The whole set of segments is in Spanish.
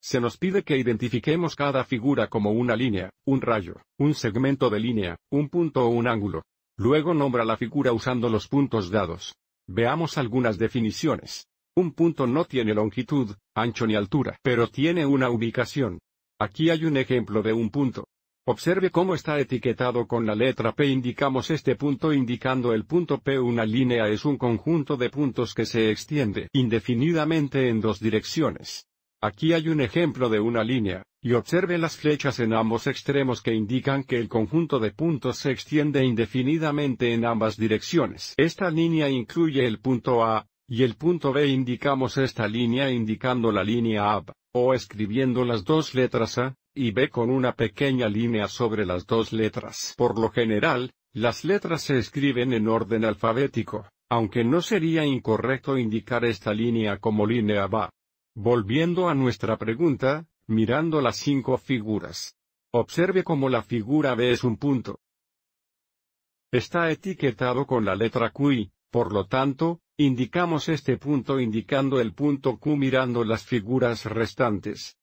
Se nos pide que identifiquemos cada figura como una línea, un rayo, un segmento de línea, un punto o un ángulo. Luego nombra la figura usando los puntos dados. Veamos algunas definiciones. Un punto no tiene longitud, ancho ni altura, pero tiene una ubicación. Aquí hay un ejemplo de un punto. Observe cómo está etiquetado con la letra P. Indicamos este punto indicando el punto P. Una línea es un conjunto de puntos que se extiende indefinidamente en dos direcciones. Aquí hay un ejemplo de una línea, y observe las flechas en ambos extremos que indican que el conjunto de puntos se extiende indefinidamente en ambas direcciones. Esta línea incluye el punto A, y el punto B indicamos esta línea indicando la línea AB, o escribiendo las dos letras A, y B con una pequeña línea sobre las dos letras. Por lo general, las letras se escriben en orden alfabético, aunque no sería incorrecto indicar esta línea como línea B Volviendo a nuestra pregunta, mirando las cinco figuras. Observe cómo la figura B es un punto. Está etiquetado con la letra Q, por lo tanto, indicamos este punto indicando el punto Q mirando las figuras restantes.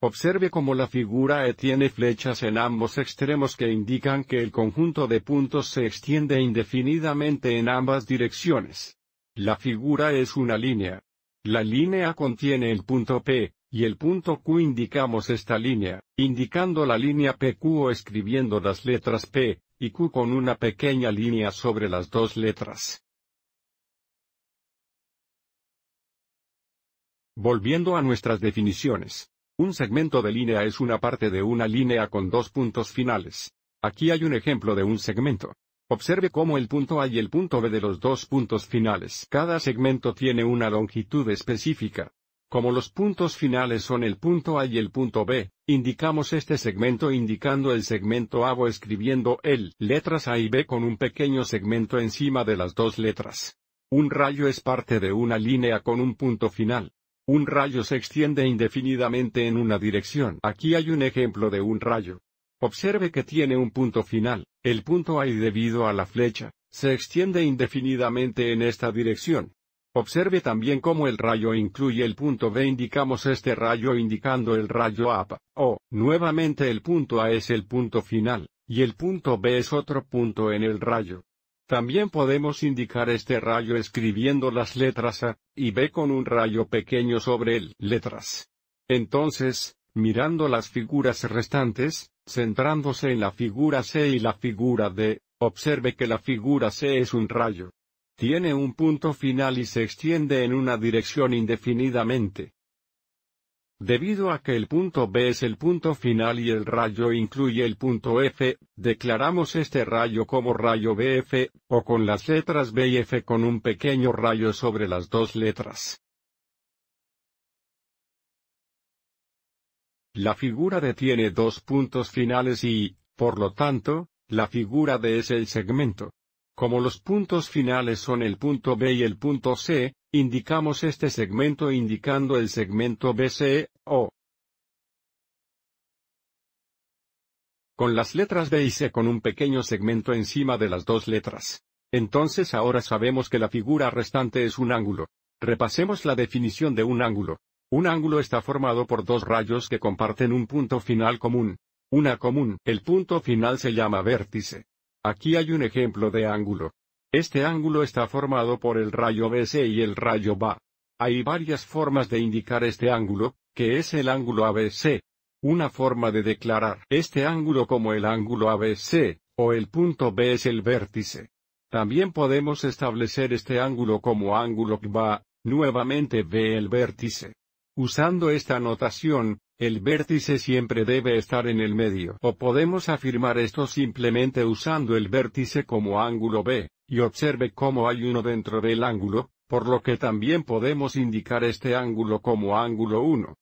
Observe cómo la figura E tiene flechas en ambos extremos que indican que el conjunto de puntos se extiende indefinidamente en ambas direcciones. La figura es una línea. La línea contiene el punto P, y el punto Q indicamos esta línea, indicando la línea PQ o escribiendo las letras P y Q con una pequeña línea sobre las dos letras. Volviendo a nuestras definiciones. Un segmento de línea es una parte de una línea con dos puntos finales. Aquí hay un ejemplo de un segmento. Observe cómo el punto A y el punto B de los dos puntos finales. Cada segmento tiene una longitud específica. Como los puntos finales son el punto A y el punto B, indicamos este segmento indicando el segmento A o escribiendo el letras A y B con un pequeño segmento encima de las dos letras. Un rayo es parte de una línea con un punto final. Un rayo se extiende indefinidamente en una dirección. Aquí hay un ejemplo de un rayo. Observe que tiene un punto final, el punto A y debido a la flecha, se extiende indefinidamente en esta dirección. Observe también cómo el rayo incluye el punto B. Indicamos este rayo indicando el rayo A. o, nuevamente el punto A es el punto final, y el punto B es otro punto en el rayo. También podemos indicar este rayo escribiendo las letras A y B con un rayo pequeño sobre el Letras. Entonces, mirando las figuras restantes, centrándose en la figura C y la figura D, observe que la figura C es un rayo. Tiene un punto final y se extiende en una dirección indefinidamente. Debido a que el punto B es el punto final y el rayo incluye el punto F, declaramos este rayo como rayo BF, o con las letras B y F con un pequeño rayo sobre las dos letras. La figura D tiene dos puntos finales y, por lo tanto, la figura D es el segmento. Como los puntos finales son el punto B y el punto C, indicamos este segmento indicando el segmento BC, o con las letras B y C con un pequeño segmento encima de las dos letras. Entonces ahora sabemos que la figura restante es un ángulo. Repasemos la definición de un ángulo. Un ángulo está formado por dos rayos que comparten un punto final común. Una común, el punto final se llama vértice. Aquí hay un ejemplo de ángulo. Este ángulo está formado por el rayo BC y el rayo BA. Hay varias formas de indicar este ángulo, que es el ángulo ABC. Una forma de declarar este ángulo como el ángulo ABC, o el punto B es el vértice. También podemos establecer este ángulo como ángulo BA, nuevamente B el vértice. Usando esta notación, el vértice siempre debe estar en el medio. O podemos afirmar esto simplemente usando el vértice como ángulo B, y observe cómo hay uno dentro del ángulo, por lo que también podemos indicar este ángulo como ángulo 1.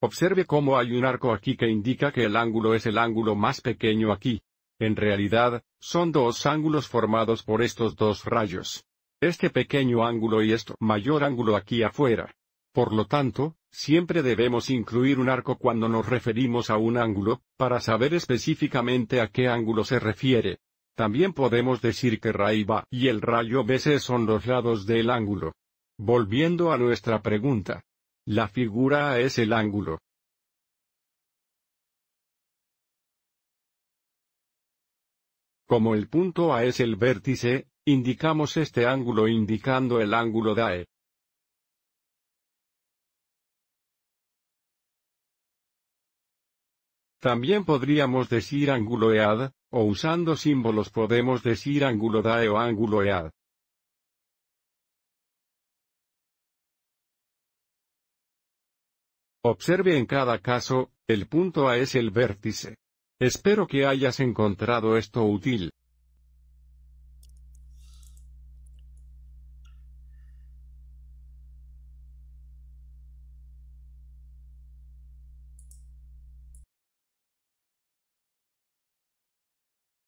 Observe cómo hay un arco aquí que indica que el ángulo es el ángulo más pequeño aquí. En realidad, son dos ángulos formados por estos dos rayos. Este pequeño ángulo y este mayor ángulo aquí afuera. Por lo tanto, siempre debemos incluir un arco cuando nos referimos a un ángulo, para saber específicamente a qué ángulo se refiere. También podemos decir que raíz va y el rayo BC son los lados del ángulo. Volviendo a nuestra pregunta. La figura A es el ángulo. Como el punto A es el vértice, indicamos este ángulo indicando el ángulo DAE. También podríamos decir ángulo EAD, o usando símbolos podemos decir ángulo DAE o ángulo EAD. Observe en cada caso, el punto A es el vértice. Espero que hayas encontrado esto útil.